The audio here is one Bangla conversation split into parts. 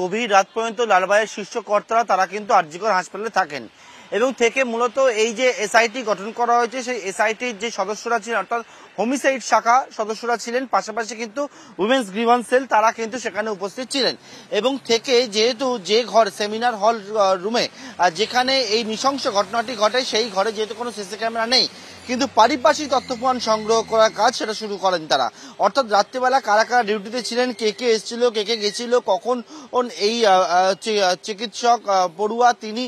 গভীর রাত পর্যন্ত লালবাইয়ের শীর্ষ কর্তারা তারা কিন্তু আরজিকর হাসপাতালে থাকেন এবং থেকে মূলত এই যে এসআইটি গঠন করা হয়েছে সেই এসআইটির যে সদস্যরা ছিলেন অর্থাৎ হোমিসাইড শাখা সদস্যরা ছিলেন পাশাপাশি কিন্তু উইমেন্স গ্রিভান সেল তারা কিন্তু সেখানে উপস্থিত ছিলেন এবং থেকে যেহেতু যে ঘর সেমিনার হল রুমে যেখানে এই নৃশংস ঘটনাটি ঘটে সেই ঘরে যেহেতু কোনো সিসি ক্যামেরা নেই কিন্তু পারিপার্শ্বিক তথ্য প্রমাণ সংগ্রহ করার কাজ সেটা শুরু করেন তারা অর্থাৎ রাত্রিবেলা কারা কারা ডিউটিতে ছিলেন কে কে এসেছিল কে কে গেছিল কখন এই চিকিৎসক পড়ুয়া তিনি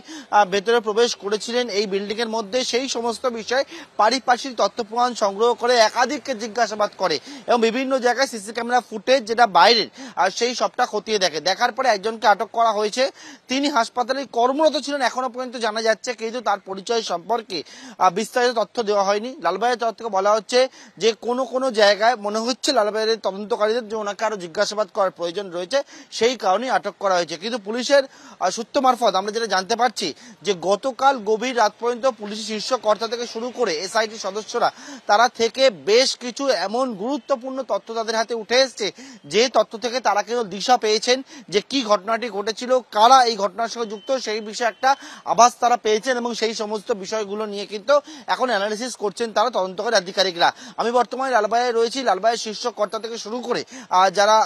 ভেতরে প্রবেশ করেছিলেন এই বিল্ডিং এর মধ্যে সেই সমস্ত বিষয়ে পারিপার্শ্বিক তথ্যপ্রমাণ সংগ্রহ করে একাধিককে জিজ্ঞাসাবাদ করে এবং বিভিন্ন জায়গায় সিসি ক্যামেরা ফুটেজ যেটা বাইরের আর সেই সবটা খতিয়ে দেখে দেখার পরে একজনকে আটক করা হয়েছে তিনি হাসপাতালে কর্মরত ছিলেন এখনো পর্যন্ত জানা যাচ্ছে কিন্তু তার পরিচয় সম্পর্কে বিস্তারিত তথ্য দেওয়া হয়নি লালবাইয়ের তরফ থেকে বলা হচ্ছে যে কোনো কোনো জায়গায় মনে হচ্ছে লালবাইয়ের তদন্তকারীদের যে ওনাকে আরও জিজ্ঞাসাবাদ করার প্রয়োজন রয়েছে সেই কারণেই আটক করা হয়েছে কিন্তু পুলিশের সূত্র মারফত আমরা যেটা জানতে পারছি যে গতকাল গভীর রাত পর্যন্ত পুলিশ শীর্ষ কর্তা থেকে শুরু করে এসআইটি সদস্যরা তারা থেকে বেশ কিছু এমন গুরুত্বপূর্ণ তথ্য তাদের হাতে উঠে এসছে যে তথ্য থেকে তারা কেউ দিশা পেয়েছেন যে কি ঘটনাটি ঘটেছিল কারা এই ঘটনার সঙ্গে যুক্ত সেই বিষয়ে একটা আভাস তারা পেয়েছেন এবং সেই সমস্ত বিষয়গুলো নিয়ে কিন্তু এখন অ্যানালিসিস করছেন তারা তদন্তকারী আধিকারিকরা আমি বর্তমানে লালবাইয়ে রয়েছি লালবাইয়ের শীর্ষ কর্তা থেকে শুরু করে যারা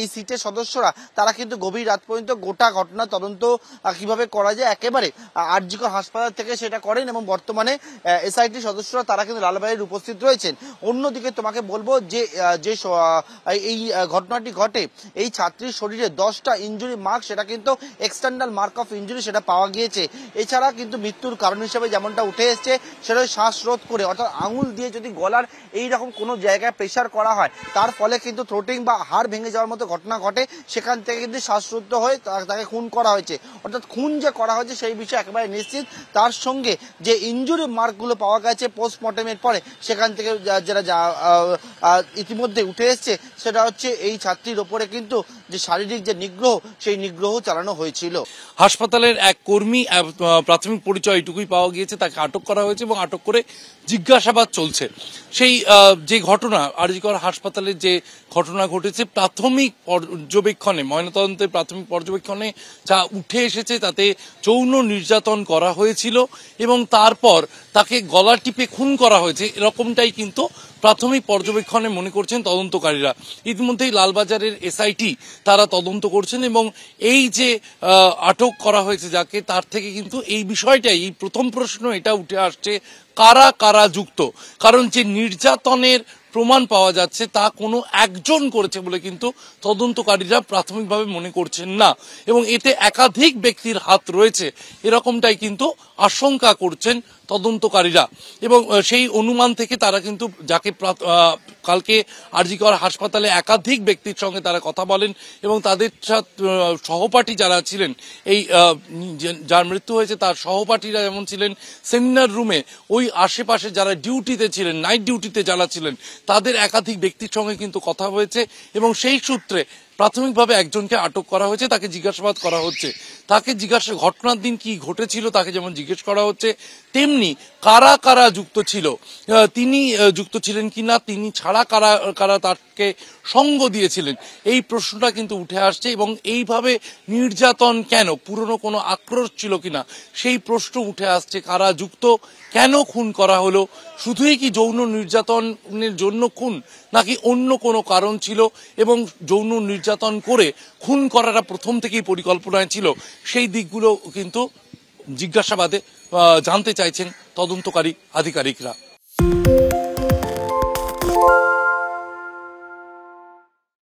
এই সিটের সদস্যরা তারা কিন্তু গভীর রাত পর্যন্ত গোটা ঘটনা তদন্ত কিভাবে করা যায় একেবারে আরজিকর হাসপাতাল থেকে সেটা করেন এবং বর্তমানে এসআইটি সদস্যরা তারা কিন্তু লালবাইয়ের উপস্থিত রয়েছেন অন্যদিকে তোমাকে বলবো যে যে এই ঘটনাটি ঘটে এই ছাত্রীর শরীরে দশটা ইঞ্জুরি মার্ক সেটা কিন্তু এক্সটার্নাল মার্ক অফ ইঞ্জুরি সেটা পাওয়া গিয়েছে এছাড়া কিন্তু মৃত্যুর কারণ হিসেবে যেমনটা উঠে এসছে সেটা শ্বাসরোধ করে অর্থাৎ আঙুল দিয়ে যদি গলার এই রকম কোনো জায়গায় প্রেশার করা হয় তার ফলে কিন্তু থ্রোটিং বা হাড় ভেঙে যাওয়ার মতো ঘটনা ঘটে সেখান থেকে কিন্তু শ্বাসরুদ্ধ হয়ে তাকে খুন করা হয়েছে অর্থাৎ খুন যে করা হয়েছে সেই বিষয়ে একেবারে নিশ্চিত তার সঙ্গে যে ইঞ্জুরি মার্কগুলো পাওয়া গেছে পোস্টমর্টমের পরে সেখান থেকে যারা ইতিমধ্যে উঠে এসছে সেটা হচ্ছে এই ছাত্রীর ওপরে কিন্তু যে শারীরিক যে নিগ্রহ সেই নিগ্রহ চালানো হয়েছিল হাসপাতালের এক কর্মী প্রাথমিক পরিচয় এটুকুই পাওয়া গিয়েছে তাকে আটক করা হয়েছে এবং আটক করে জিজ্ঞাসাবাদ চলছে সেই যে ঘটনা আরজিকর হাসপাতালের যে ঘটনা ঘটেছে প্রাথমিক পর্যবেক্ষণে ময়নাতদন্তের প্রাথমিক পর্যবেক্ষণে যা উঠে এসেছে তাতে যৌন নির্যাতন করা হয়েছিল এবং তারপর তাকে গলা টিপে খুন করা হয়েছে এরকমটাই কিন্তু প্রাথমিক পর্যবেক্ষণে মনে করছেন তদন্তকারীরা ইতিমধ্যেই লালবাজারের এসআইটি তারা তদন্ত করছেন এবং এই যে আটক করা হয়েছে যাকে তার থেকে কিন্তু এই বিষয়টাই এই প্রথম প্রশ্ন এটা উঠে আসছে কারা কারা যুক্ত কারণ যে নির্যাতনের প্রমাণ পাওয়া যাচ্ছে তা কোনো একজন করেছে বলে কিন্তু তদন্তকারীরা প্রাথমিকভাবে মনে করছেন না এবং এতে একাধিক ব্যক্তির হাত রয়েছে এরকমটাই কিন্তু আশঙ্কা করছেন তদন্তকারীরা এবং সেই অনুমান থেকে তারা কিন্তু যাকে কালকে আরজিকর হাসপাতালে একাধিক ব্যক্তির সঙ্গে তারা কথা বলেন এবং তাদের সহপাঠী যারা ছিলেন এই যার মৃত্যু হয়েছে তার সহপাঠীরা যেমন ছিলেন সেমিনার রুমে ওই আশেপাশে যারা ডিউটিতে ছিলেন নাইট ডিউটিতে যারা ছিলেন তাদের একাধিক ব্যক্তির সঙ্গে কিন্তু কথা হয়েছে এবং সেই সূত্রে প্রাথমিকভাবে একজনকে আটক করা হয়েছে তাকে জিজ্ঞাসাবাদ করা হচ্ছে তাকে জিজ্ঞাসা ঘটনার দিন কি ঘটেছিল তাকে যেমন জিজ্ঞেস করা হচ্ছে তেমনি কারা কারা যুক্ত ছিল তিনি যুক্ত ছিলেন কি না তিনি ছাড়া কারা কারা তাকে সঙ্গ দিয়েছিলেন এই প্রশ্নটা কিন্তু উঠে আসছে এবং এইভাবে নির্যাতন কেন পুরনো কোনো আক্রোশ ছিল কিনা সেই প্রশ্ন উঠে আসছে কারা যুক্ত কেন খুন করা হলো শুধুই কি যৌন নির্যাতনের জন্য খুন নাকি অন্য কোনো কারণ ছিল এবং যৌন নির্যাতন করে খুন করাটা প্রথম থেকেই পরিকল্পনায় ছিল সেই দিকগুলো কিন্তু জিজ্ঞাসাবাদে জানতে চাইছেন তদন্তকারী আধিকারিকরা